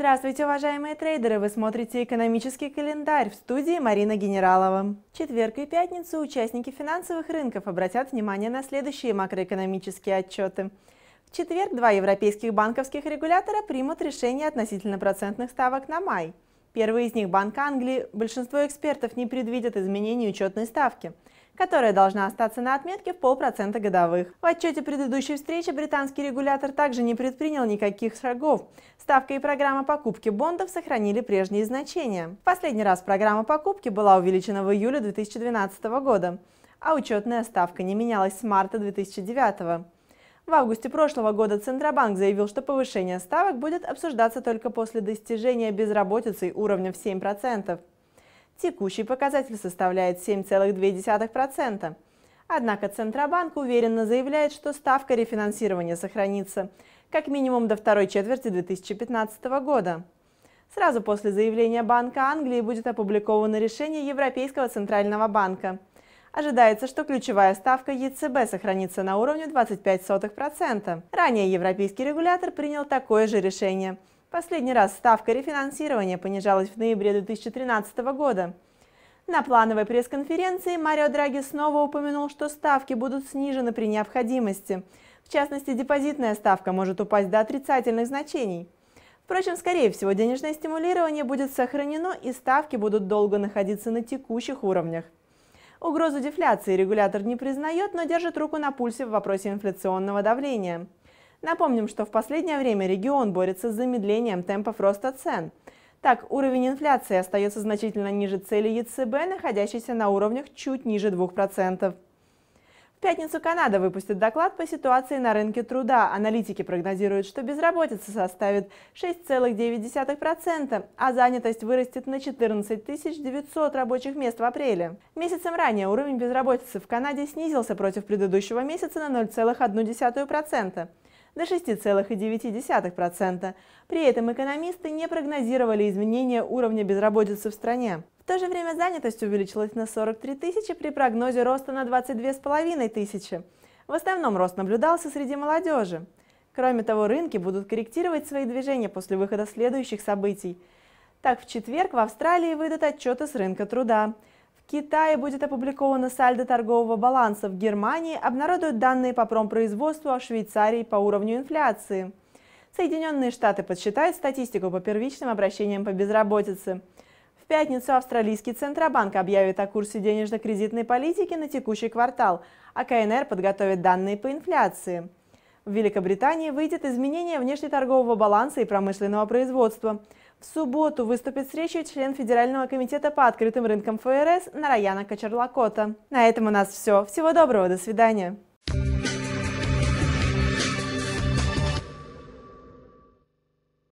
Здравствуйте, уважаемые трейдеры! Вы смотрите «Экономический календарь» в студии Марина Генералова. четверг и пятницу участники финансовых рынков обратят внимание на следующие макроэкономические отчеты. В четверг два европейских банковских регулятора примут решение относительно процентных ставок на май. Первый из них – Банк Англии. Большинство экспертов не предвидят изменений учетной ставки – которая должна остаться на отметке в полпроцента годовых. В отчете предыдущей встречи британский регулятор также не предпринял никаких шагов. Ставка и программа покупки бондов сохранили прежние значения. В последний раз программа покупки была увеличена в июле 2012 года, а учетная ставка не менялась с марта 2009 в августе прошлого года Центробанк заявил, что повышение ставок будет обсуждаться только после достижения безработицы уровня в 7%. Текущий показатель составляет 7,2%. Однако Центробанк уверенно заявляет, что ставка рефинансирования сохранится как минимум до второй четверти 2015 года. Сразу после заявления Банка Англии будет опубликовано решение Европейского Центрального банка. Ожидается, что ключевая ставка ЕЦБ сохранится на уровне 25%. Ранее европейский регулятор принял такое же решение – Последний раз ставка рефинансирования понижалась в ноябре 2013 года. На плановой пресс-конференции Марио Драги снова упомянул, что ставки будут снижены при необходимости. В частности, депозитная ставка может упасть до отрицательных значений. Впрочем, скорее всего, денежное стимулирование будет сохранено и ставки будут долго находиться на текущих уровнях. Угрозу дефляции регулятор не признает, но держит руку на пульсе в вопросе инфляционного давления. Напомним, что в последнее время регион борется с замедлением темпов роста цен. Так, уровень инфляции остается значительно ниже цели ЕЦБ, находящейся на уровнях чуть ниже 2%. В пятницу Канада выпустит доклад по ситуации на рынке труда. Аналитики прогнозируют, что безработица составит 6,9%, а занятость вырастет на 14 900 рабочих мест в апреле. Месяцем ранее уровень безработицы в Канаде снизился против предыдущего месяца на 0,1% до 6,9%. При этом экономисты не прогнозировали изменения уровня безработицы в стране. В то же время занятость увеличилась на 43 тысячи при прогнозе роста на 22,5 тысячи. В основном рост наблюдался среди молодежи. Кроме того, рынки будут корректировать свои движения после выхода следующих событий. Так, в четверг в Австралии выйдут отчеты с рынка труда. Китае будет опубликовано сальдо торгового баланса, в Германии обнародуют данные по промпроизводству, а в Швейцарии по уровню инфляции. Соединенные Штаты подсчитают статистику по первичным обращениям по безработице. В пятницу австралийский Центробанк объявит о курсе денежно-кредитной политики на текущий квартал, а КНР подготовит данные по инфляции. В Великобритании выйдет изменение внешнеторгового баланса и промышленного производства. В субботу выступит с речью член Федерального комитета по открытым рынкам ФРС Нараяна Кочерлакота. На этом у нас все. Всего доброго, до свидания.